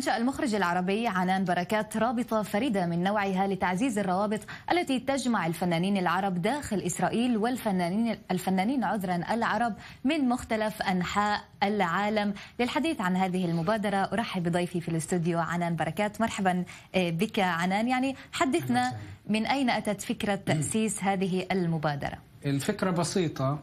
أنشأ المخرج العربي عنان بركات رابطة فريدة من نوعها لتعزيز الروابط التي تجمع الفنانين العرب داخل إسرائيل والفنانين الفنانين عذرا العرب من مختلف أنحاء العالم للحديث عن هذه المبادرة أرحب بضيفي في الاستوديو عنان بركات مرحبا آه، بك عنان يعني حدثنا من أين أتت فكرة تأسيس هذه المبادرة الفكرة بسيطة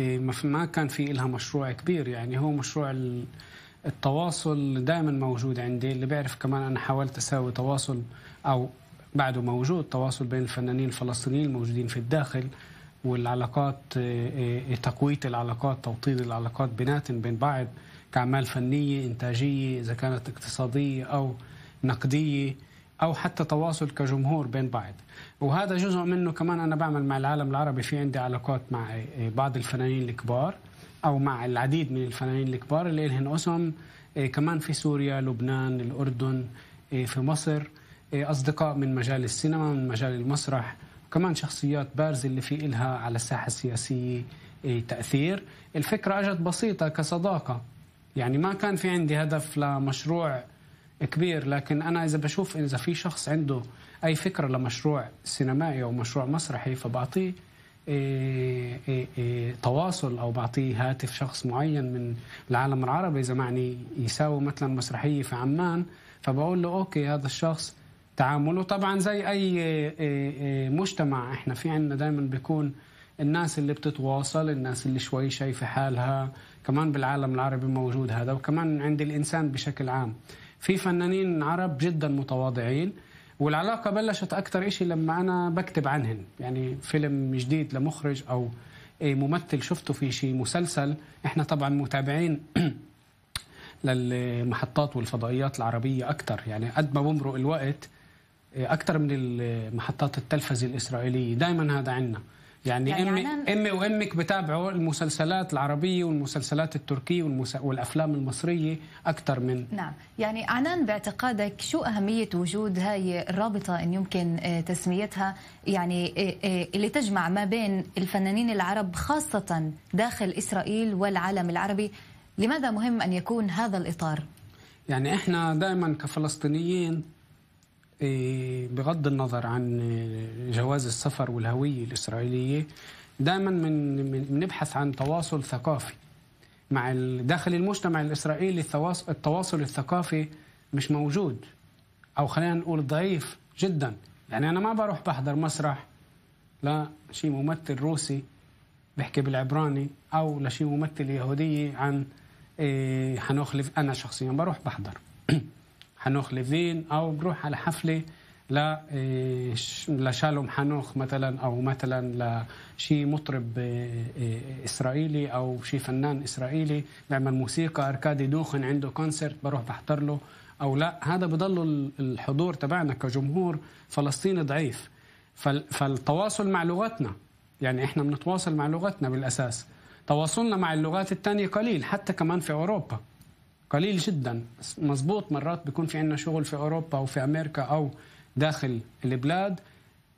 آه، ما كان في لها مشروع كبير يعني هو مشروع ال... التواصل دائما موجود عندي اللي بيعرف كمان أنا حاولت أساوي تواصل أو بعده موجود تواصل بين الفنانين الفلسطينيين الموجودين في الداخل والعلاقات آه، آه، آه، تقوية العلاقات توطيد العلاقات بيناتهم بين بعض كأعمال فنية إنتاجية إذا كانت اقتصادية أو نقدية أو حتى تواصل كجمهور بين بعض وهذا جزء منه كمان أنا بعمل مع العالم العربي في عندي علاقات مع بعض الفنانين الكبار او مع العديد من الفنانين الكبار اللي لهم اسهم آه، كمان في سوريا لبنان الاردن آه، في مصر آه، اصدقاء من مجال السينما من مجال المسرح كمان شخصيات بارزة اللي في إلها على الساحة السياسية تأثير الفكرة أجت بسيطة كصداقة يعني ما كان في عندي هدف لمشروع كبير لكن أنا إذا بشوف إذا في شخص عنده أي فكرة لمشروع سينمائي أو مشروع مسرحي فبعطيه إيه، إيه، إيه، تواصل او بعطيه هاتف شخص معين من العالم العربي معني يساوي مثلا مسرحيه في عمان فبقول له اوكي هذا الشخص تعامله طبعا زي اي مجتمع احنا في عندنا دائما بيكون الناس اللي بتتواصل الناس اللي شوي شايفه حالها كمان بالعالم العربي موجود هذا وكمان عند الانسان بشكل عام في فنانين عرب جدا متواضعين والعلاقه بلشت اكتر إشي لما انا بكتب عنهن يعني فيلم جديد لمخرج او ممثل شفته في شيء مسلسل احنا طبعا متابعين للمحطات والفضائيات العربيه اكتر يعني قد ما بمرق الوقت إيه، اكتر من المحطات التلفزه الاسرائيليه دائما هذا عندنا يعني, يعني امي يعني امي وامك بتابعوا المسلسلات العربيه والمسلسلات التركيه والمس... والافلام المصريه اكثر من نعم يعني عنان باعتقادك شو اهميه وجود هاي الرابطه ان يمكن آه، تسميتها يعني آه، آه، اللي تجمع ما بين الفنانين العرب خاصه داخل اسرائيل والعالم العربي لماذا مهم ان يكون هذا الاطار يعني احنا دائما كفلسطينيين إيه، بغض النظر عن جواز السفر والهوية الإسرائيلية دائما من بنبحث عن تواصل ثقافي مع داخل المجتمع الإسرائيلي التواصل الثقافي مش موجود أو خلينا نقول ضعيف جدا يعني أنا ما بروح بحضر مسرح لا شيء ممثل روسي بحكي بالعبراني أو لشيء ممثل يهودية عن إيه، حنخلف أنا شخصيا بروح بحضر حنوخ ليفين او بروح على حفله لشالوم حنوخ مثلا او مثلا لشي مطرب اسرائيلي او شي فنان اسرائيلي بيعمل موسيقى اركادي دوخن عنده كونسرت بروح بحضر له او لا هذا بضل الحضور تبعنا كجمهور فلسطيني ضعيف فالتواصل مع لغتنا يعني احنا بنتواصل مع لغتنا بالاساس تواصلنا مع اللغات الثانيه قليل حتى كمان في اوروبا قليل جدا مزبوط مرات بيكون في عنا شغل في أوروبا أو في أمريكا أو داخل البلاد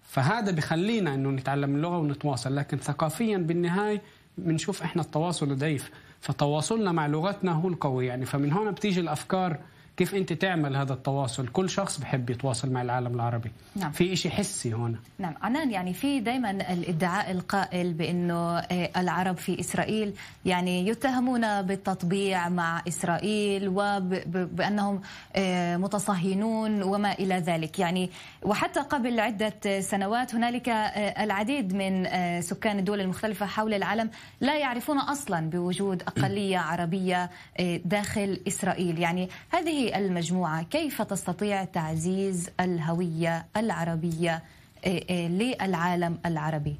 فهذا بخلينا انه نتعلم اللغه ونتواصل لكن ثقافيا بالنهايه بنشوف احنا التواصل ضعيف فتواصلنا مع لغتنا هو القوي يعني فمن هون بتيجي الافكار كيف انت تعمل هذا التواصل كل شخص بحب يتواصل مع العالم العربي نعم. في شيء حسي هنا نعم عنان يعني في دائما الادعاء القائل بانه آه، العرب في اسرائيل يعني يتهمون بالتطبيع مع اسرائيل وبانهم آه، متصهينون وما الى ذلك يعني وحتى قبل عده سنوات هنالك آه، العديد من سكان الدول المختلفه حول العالم لا يعرفون اصلا بوجود اقليه عربيه داخل اسرائيل يعني هذه المجموعة كيف تستطيع تعزيز الهوية العربية آه، آه، للعالم العربي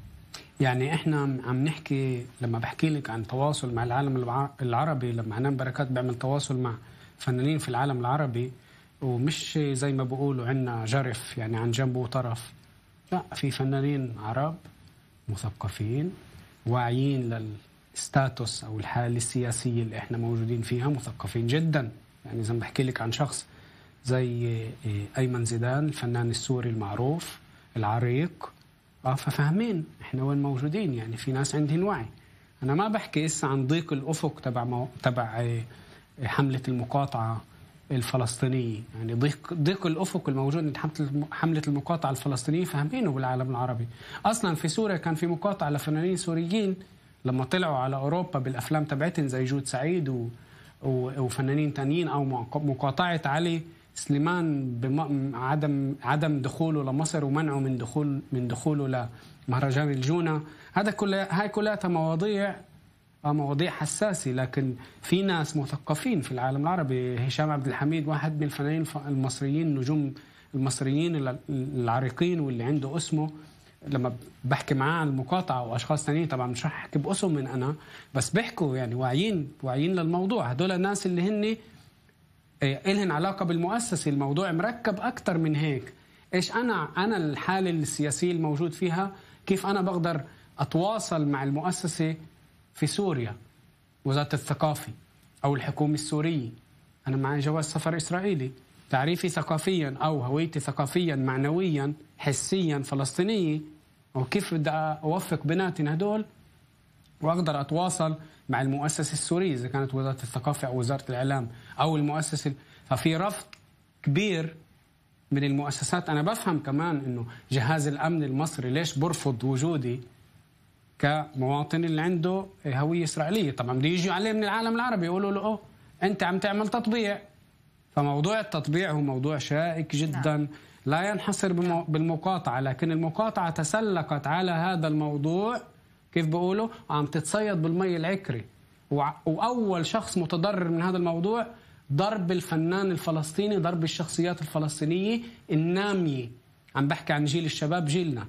يعني احنا عم نحكي لما بحكي لك عن تواصل مع العالم العربي لما هنان بركات بيعمل تواصل مع فنانين في العالم العربي ومش زي ما بقولوا عندنا جرف يعني عن جنب وطرف لا في فنانين عرب مثقفين واعيين للستاتوس او الحاله السياسيه اللي احنا موجودين فيها مثقفين جدا يعني اذا بحكي لك عن شخص زي آه، ايمن زيدان الفنان السوري المعروف العريق اه ففاهمين احنا وين موجودين يعني في ناس عندهم وعي انا ما بحكي اسا عن ضيق الافق تبع مو... تبع آه، حمله المقاطعه الفلسطينيه يعني ضيق ضيق الافق الموجود عند حمله المقاطعه الفلسطينيه فاهمينه بالعالم العربي اصلا في سوريا كان في مقاطعه لفنانين سوريين لما طلعوا على اوروبا بالافلام تبعتهم زي جود سعيد و... وفنانين تانيين او مقاطعه علي سليمان عدم عدم دخوله لمصر ومنعه من دخول من دخوله لمهرجان الجونه هذا كل هاي كلها مواضيع مواضيع حساسة لكن في ناس مثقفين في العالم العربي هشام عبد الحميد واحد من الفنانين المصريين نجوم المصريين العريقين واللي عنده اسمه لما بحكي معاه عن المقاطعه واشخاص ثانيين طبعا مش رح احكي باسم من انا بس بيحكوا يعني واعيين واعيين للموضوع هدول الناس اللي هن إيه، إلهن علاقه بالمؤسسه الموضوع مركب اكثر من هيك ايش انا انا الحاله السياسيه الموجود فيها كيف انا بقدر اتواصل مع المؤسسه في سوريا وزاره الثقافه او الحكومه السوريه انا معي جواز سفر اسرائيلي تعريفي ثقافيا او هويتي ثقافيا معنويا حسيا فلسطينيه وكيف بدي اوفق بناتي هدول واقدر اتواصل مع المؤسسه السوريه اذا كانت وزاره الثقافه او وزاره الاعلام او المؤسسه ففي رفض كبير من المؤسسات انا بفهم كمان انه جهاز الامن المصري ليش برفض وجودي كمواطن اللي عنده هويه اسرائيليه طبعا بده يجوا عليه من العالم العربي يقولوا له أوه انت عم تعمل تطبيع فموضوع التطبيع هو موضوع شائك نعم. جدا نعم. لا ينحصر بالمقاطعة لكن المقاطعة تسلقت على هذا الموضوع كيف بقولوا عم تتصيد بالمي العكري وأول شخص متضرر من هذا الموضوع ضرب الفنان الفلسطيني ضرب الشخصيات الفلسطينية النامية عم بحكي عن جيل الشباب جيلنا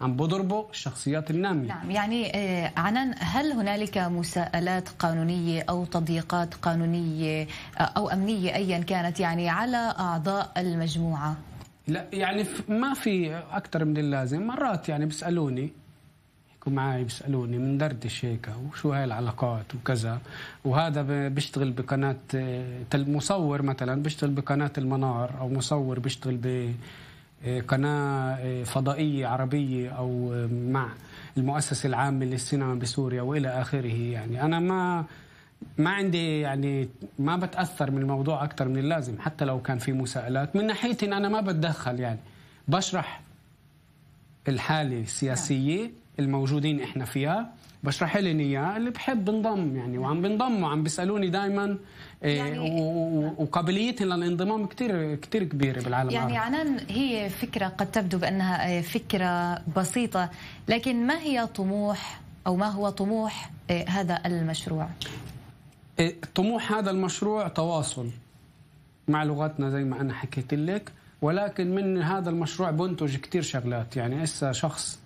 عم بضربوا الشخصيات النامية نعم يعني آه، عنان هل هنالك مساءلات قانونية أو تضييقات قانونية آه، أو أمنية أيا كانت يعني على أعضاء المجموعة لا يعني ما في أكثر من اللازم مرات يعني بيسألوني يكون معي بيسألوني مندردش هيك وشو هاي العلاقات وكذا وهذا بيشتغل بقناة آه، مصور مثلا بيشتغل بقناة المنار أو مصور بيشتغل ب إيه، قناة إيه، فضائية عربية أو إيه، مع المؤسسة العامة للسينما بسوريا وإلى آخره يعني أنا ما ما عندي يعني ما بتأثر من الموضوع أكثر من اللازم حتى لو كان في مساءلات من ناحيتي إن أنا ما بتدخل يعني بشرح الحالة السياسية نعم. الموجودين احنا فيها بشرح لهم اياه اللي بحب بنضم يعني وعم بنضم وعم بيسالوني دائما إيه، يعني وقابليتهم للانضمام كثير كثير كبيره بالعالم يعني العربي. عنان هي فكره قد تبدو بانها إيه، فكره بسيطه لكن ما هي طموح او ما هو طموح إيه، هذا المشروع؟ طموح هذا المشروع تواصل مع لغتنا زي ما انا حكيت لك ولكن من هذا المشروع بنتج كثير شغلات يعني هسه شخص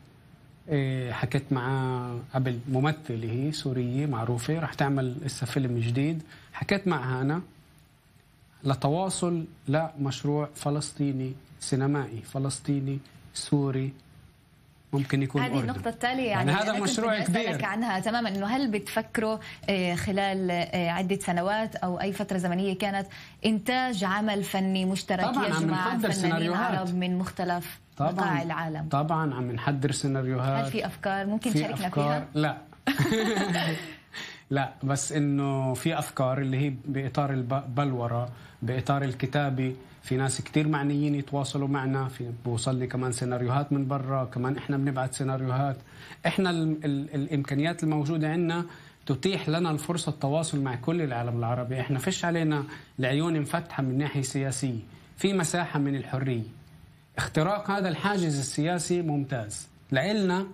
إيه، حكيت معاه قبل ممثلة هي سورية معروفة رح تعمل لسه فيلم جديد حكيت مع هانا لتواصل لمشروع فلسطيني سينمائي فلسطيني سوري ممكن يكون هذه أردن. النقطة التالية يعني, يعني هذا مشروع كبير عنها تماما انه هل بتفكروا آه، خلال آه، عدة سنوات او اي فترة زمنية كانت انتاج عمل فني مشترك طبعا يجمع فنانين عرب من مختلف طبعا بقاع العالم طبعا عم نحضر سيناريوهات هل في افكار ممكن في تشاركنا أفكار؟ فيها؟ لا لا بس انه في افكار اللي هي باطار البلوره باطار الكتابه في ناس كتير معنيين يتواصلوا معنا في بوصل لي كمان سيناريوهات من برا كمان احنا بنبعت سيناريوهات احنا الـ الـ الامكانيات الموجوده عندنا تتيح لنا الفرصه التواصل مع كل العالم العربي احنا فيش علينا العيون مفتحه من ناحيه سياسيه في مساحه من الحريه اختراق هذا الحاجز السياسي ممتاز لعلنا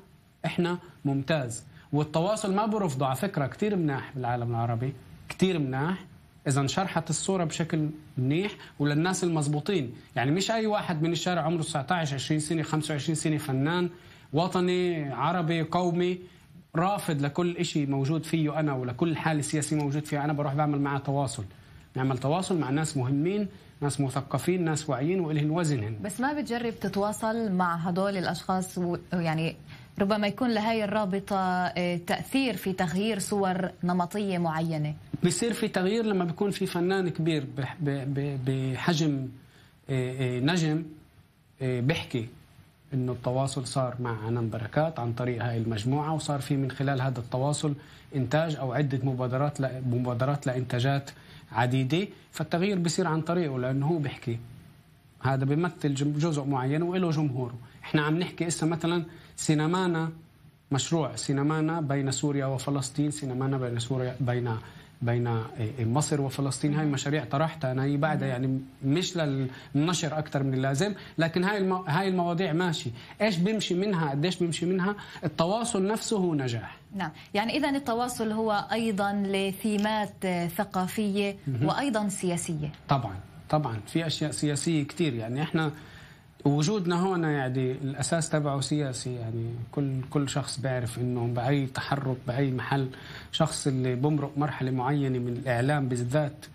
احنا ممتاز والتواصل ما برفضه على فكره كثير مناح بالعالم العربي كثير مناح اذا انشرحت الصوره بشكل منيح وللناس المضبوطين يعني مش اي واحد من الشارع عمره 19 20 سنه 25 سنه فنان وطني عربي قومي رافض لكل شيء موجود فيه انا ولكل حاله سياسيه موجود فيها انا بروح بعمل معه تواصل نعمل تواصل مع ناس مهمين ناس مثقفين ناس واعيين والهن وزنهم بس ما بتجرب تتواصل مع هدول الاشخاص ويعني يعني ربما يكون لهي الرابطة آه، تأثير في تغيير صور نمطية معينة بيصير في تغيير لما بيكون في فنان كبير بحجم آه، آه، نجم بحكي انه التواصل صار مع عنان بركات عن طريق هاي المجموعه وصار في من خلال هذا التواصل انتاج او عده مبادرات مبادرات لانتاجات عديده فالتغيير بيصير عن طريقه لانه هو بيحكي هذا بيمثل جزء معين وله جمهوره احنا عم نحكي اسا مثلا سينمانا مشروع سينمانا بين سوريا وفلسطين سينمانا بين سوريا بين بين إيه، إيه، مصر وفلسطين هاي مشاريع طرحتها انا هي بعدها يعني مش للنشر اكثر من اللازم لكن هاي المو... هاي المواضيع ماشي ايش بيمشي منها قديش بيمشي منها التواصل نفسه هو نجاح نعم يعني اذا التواصل هو ايضا لثيمات ثقافيه وايضا سياسيه طبعا طبعا في اشياء سياسيه كثير يعني احنا وجودنا هون يعني الاساس تبعه سياسي يعني كل كل شخص بيعرف انه باي تحرك باي محل شخص اللي بمرق مرحله معينه من الاعلام بالذات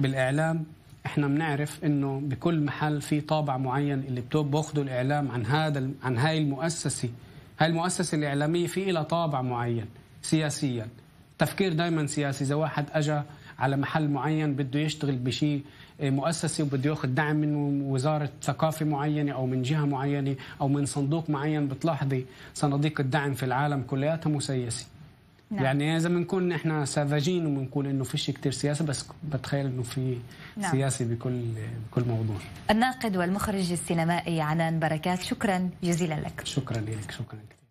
بالاعلام احنا بنعرف انه بكل محل في طابع معين اللي باخذه الاعلام عن هذا عن هاي المؤسسه هاي المؤسسه الاعلاميه في لها طابع معين سياسيا تفكير دائما سياسي اذا واحد اجى على محل معين بده يشتغل بشيء آه، مؤسسه وبده ياخذ دعم من وزاره ثقافه معينه او من جهه معينه او من صندوق معين بتلاحظي صناديق الدعم في العالم كلياتها مسيسه نعم. يعني اذا بنكون نحن سافاجين وبنقول انه فيش كثير سياسه بس بتخيل انه في نعم. سياسه بكل بكل موضوع الناقد والمخرج السينمائي عنان بركات شكرا جزيلا لك شكرا لك شكرا كثير